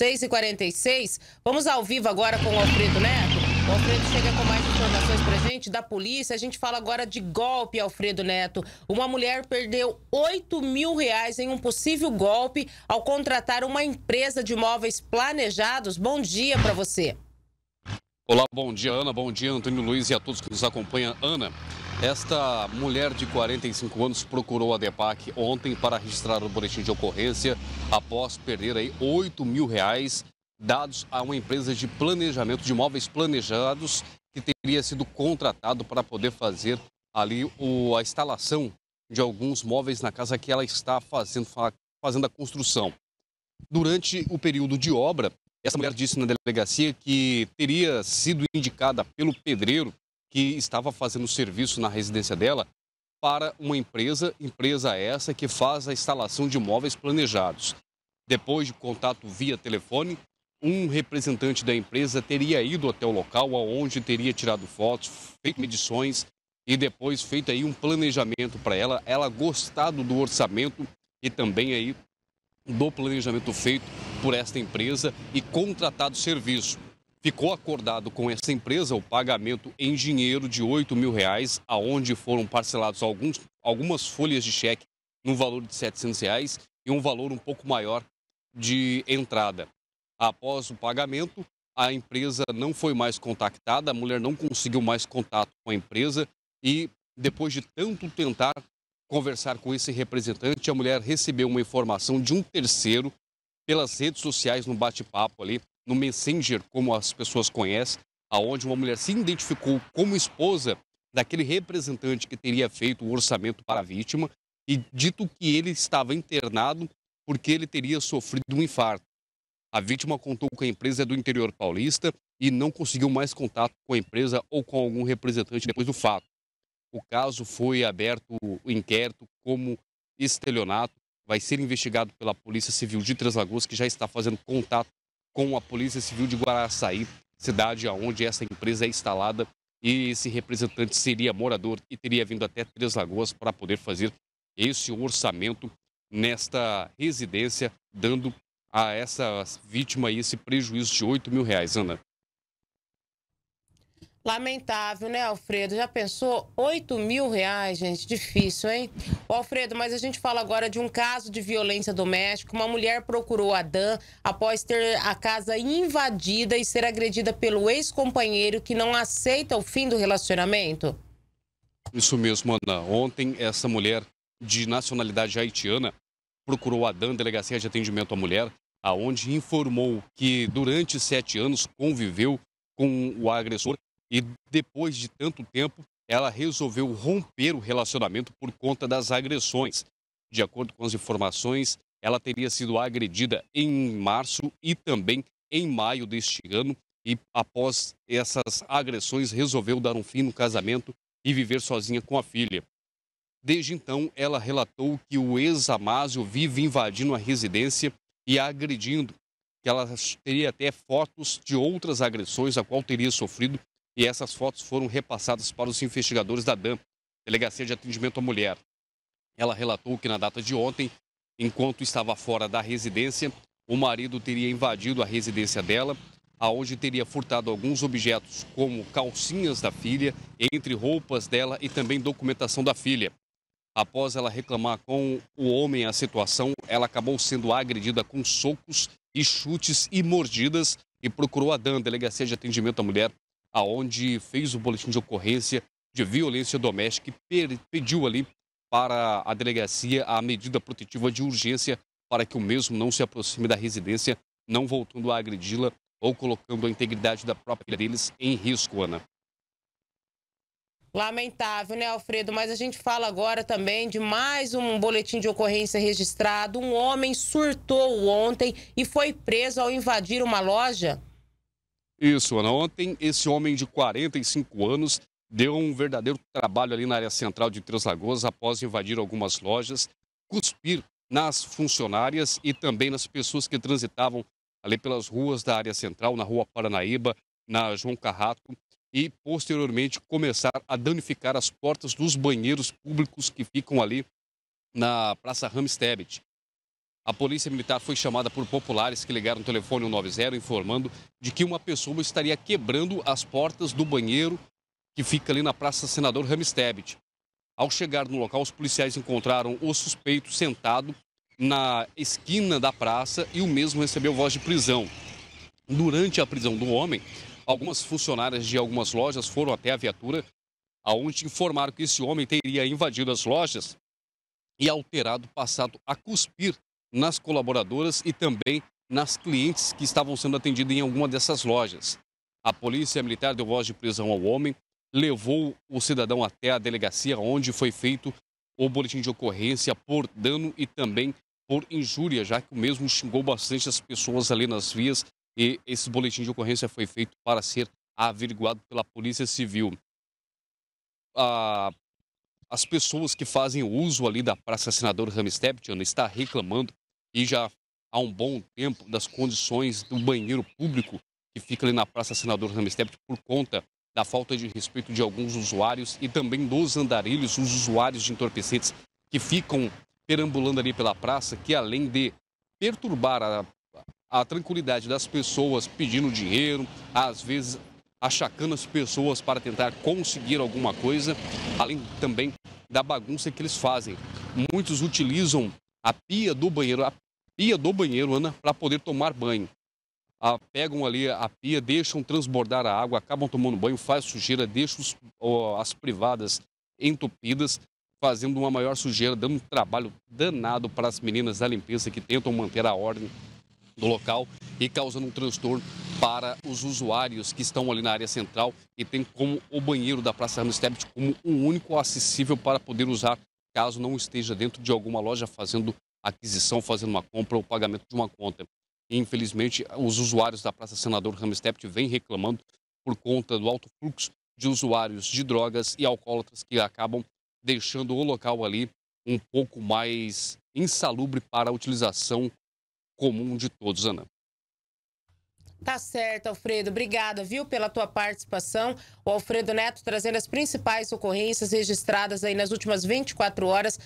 6h46. Vamos ao vivo agora com o Alfredo Neto. O Alfredo chega com mais informações pra gente da polícia. A gente fala agora de golpe, Alfredo Neto. Uma mulher perdeu 8 mil reais em um possível golpe ao contratar uma empresa de imóveis planejados. Bom dia para você. Olá, bom dia, Ana. Bom dia, Antônio Luiz e a todos que nos acompanham. Ana, esta mulher de 45 anos procurou a DEPAC ontem para registrar o boletim de ocorrência após perder aí 8 mil reais dados a uma empresa de planejamento de imóveis planejados que teria sido contratado para poder fazer ali o, a instalação de alguns móveis na casa que ela está fazendo, fazendo a construção. Durante o período de obra, essa mulher disse na delegacia que teria sido indicada pelo pedreiro que estava fazendo serviço na residência dela para uma empresa, empresa essa que faz a instalação de móveis planejados. Depois de contato via telefone, um representante da empresa teria ido até o local aonde teria tirado fotos, feito medições e depois feito aí um planejamento para ela, ela gostado do orçamento e também aí do planejamento feito por esta empresa e contratado serviço. Ficou acordado com essa empresa o pagamento em dinheiro de 8 mil reais, aonde foram parcelados alguns, algumas folhas de cheque no valor de 700 reais e um valor um pouco maior de entrada. Após o pagamento, a empresa não foi mais contactada, a mulher não conseguiu mais contato com a empresa e depois de tanto tentar conversar com esse representante, a mulher recebeu uma informação de um terceiro pelas redes sociais no bate-papo ali no Messenger, como as pessoas conhecem, aonde uma mulher se identificou como esposa daquele representante que teria feito o orçamento para a vítima e dito que ele estava internado porque ele teria sofrido um infarto. A vítima contou que a empresa é do interior paulista e não conseguiu mais contato com a empresa ou com algum representante depois do fato. O caso foi aberto o inquérito como estelionato, vai ser investigado pela Polícia Civil de Três Lagoas, que já está fazendo contato com a Polícia Civil de Guaraçaí, cidade onde essa empresa é instalada. E esse representante seria morador e teria vindo até Três Lagoas para poder fazer esse orçamento nesta residência, dando a essa vítima esse prejuízo de 8 mil reais, Ana. Lamentável, né, Alfredo? Já pensou? 8 mil reais, gente, difícil, hein? Alfredo, mas a gente fala agora de um caso de violência doméstica. Uma mulher procurou a Dan após ter a casa invadida e ser agredida pelo ex-companheiro que não aceita o fim do relacionamento. Isso mesmo, Ana. Ontem, essa mulher de nacionalidade haitiana procurou a Dan, Delegacia de Atendimento à Mulher, aonde informou que durante sete anos conviveu com o agressor e depois de tanto tempo, ela resolveu romper o relacionamento por conta das agressões. De acordo com as informações, ela teria sido agredida em março e também em maio deste ano e após essas agressões resolveu dar um fim no casamento e viver sozinha com a filha. Desde então, ela relatou que o ex-Amásio vive invadindo a residência e a agredindo, que ela teria até fotos de outras agressões a qual teria sofrido e essas fotos foram repassadas para os investigadores da DAM, Delegacia de Atendimento à Mulher. Ela relatou que na data de ontem, enquanto estava fora da residência, o marido teria invadido a residência dela, aonde teria furtado alguns objetos, como calcinhas da filha, entre roupas dela e também documentação da filha. Após ela reclamar com o homem a situação, ela acabou sendo agredida com socos e chutes e mordidas e procurou a DAN, Delegacia de Atendimento à Mulher, aonde fez o boletim de ocorrência de violência doméstica e pediu ali para a delegacia a medida protetiva de urgência para que o mesmo não se aproxime da residência, não voltando a agredi-la ou colocando a integridade da própria deles em risco, Ana. Lamentável, né, Alfredo? Mas a gente fala agora também de mais um boletim de ocorrência registrado. Um homem surtou ontem e foi preso ao invadir uma loja isso, Ana. Ontem, esse homem de 45 anos deu um verdadeiro trabalho ali na área central de Três Lagoas após invadir algumas lojas, cuspir nas funcionárias e também nas pessoas que transitavam ali pelas ruas da área central, na Rua Paranaíba, na João Carrato, e posteriormente começar a danificar as portas dos banheiros públicos que ficam ali na Praça Ramstebet. A polícia militar foi chamada por populares que ligaram o telefone 190 informando de que uma pessoa estaria quebrando as portas do banheiro que fica ali na Praça Senador Ramstebit. Ao chegar no local, os policiais encontraram o suspeito sentado na esquina da praça e o mesmo recebeu voz de prisão. Durante a prisão do homem, algumas funcionárias de algumas lojas foram até a viatura, aonde informaram que esse homem teria invadido as lojas e alterado, passado a cuspir nas colaboradoras e também nas clientes que estavam sendo atendidas em alguma dessas lojas. A polícia militar deu voz de prisão ao homem, levou o cidadão até a delegacia onde foi feito o boletim de ocorrência por dano e também por injúria, já que o mesmo xingou bastante as pessoas ali nas vias e esse boletim de ocorrência foi feito para ser averiguado pela Polícia Civil. Ah, as pessoas que fazem uso ali da Praça Senador Ramstep, está reclamando e já há um bom tempo das condições do banheiro público que fica ali na Praça Senador Ramestep por conta da falta de respeito de alguns usuários e também dos andarilhos, os usuários de entorpecentes que ficam perambulando ali pela praça, que além de perturbar a, a tranquilidade das pessoas pedindo dinheiro, às vezes achacando as pessoas para tentar conseguir alguma coisa, além também da bagunça que eles fazem. Muitos utilizam a pia do banheiro, a pia do banheiro, Ana, para poder tomar banho. Ah, pegam ali a pia, deixam transbordar a água, acabam tomando banho, faz sujeira, deixam os, oh, as privadas entupidas, fazendo uma maior sujeira, dando um trabalho danado para as meninas da limpeza que tentam manter a ordem do local e causando um transtorno para os usuários que estão ali na área central e tem como o banheiro da Praça Ramos como um único acessível para poder usar caso não esteja dentro de alguma loja fazendo aquisição, fazendo uma compra ou pagamento de uma conta. Infelizmente, os usuários da Praça Senador Ramstept vêm reclamando por conta do alto fluxo de usuários de drogas e alcoólatras que acabam deixando o local ali um pouco mais insalubre para a utilização comum de todos, Ana. Tá certo, Alfredo. Obrigada, viu, pela tua participação. O Alfredo Neto trazendo as principais ocorrências registradas aí nas últimas 24 horas.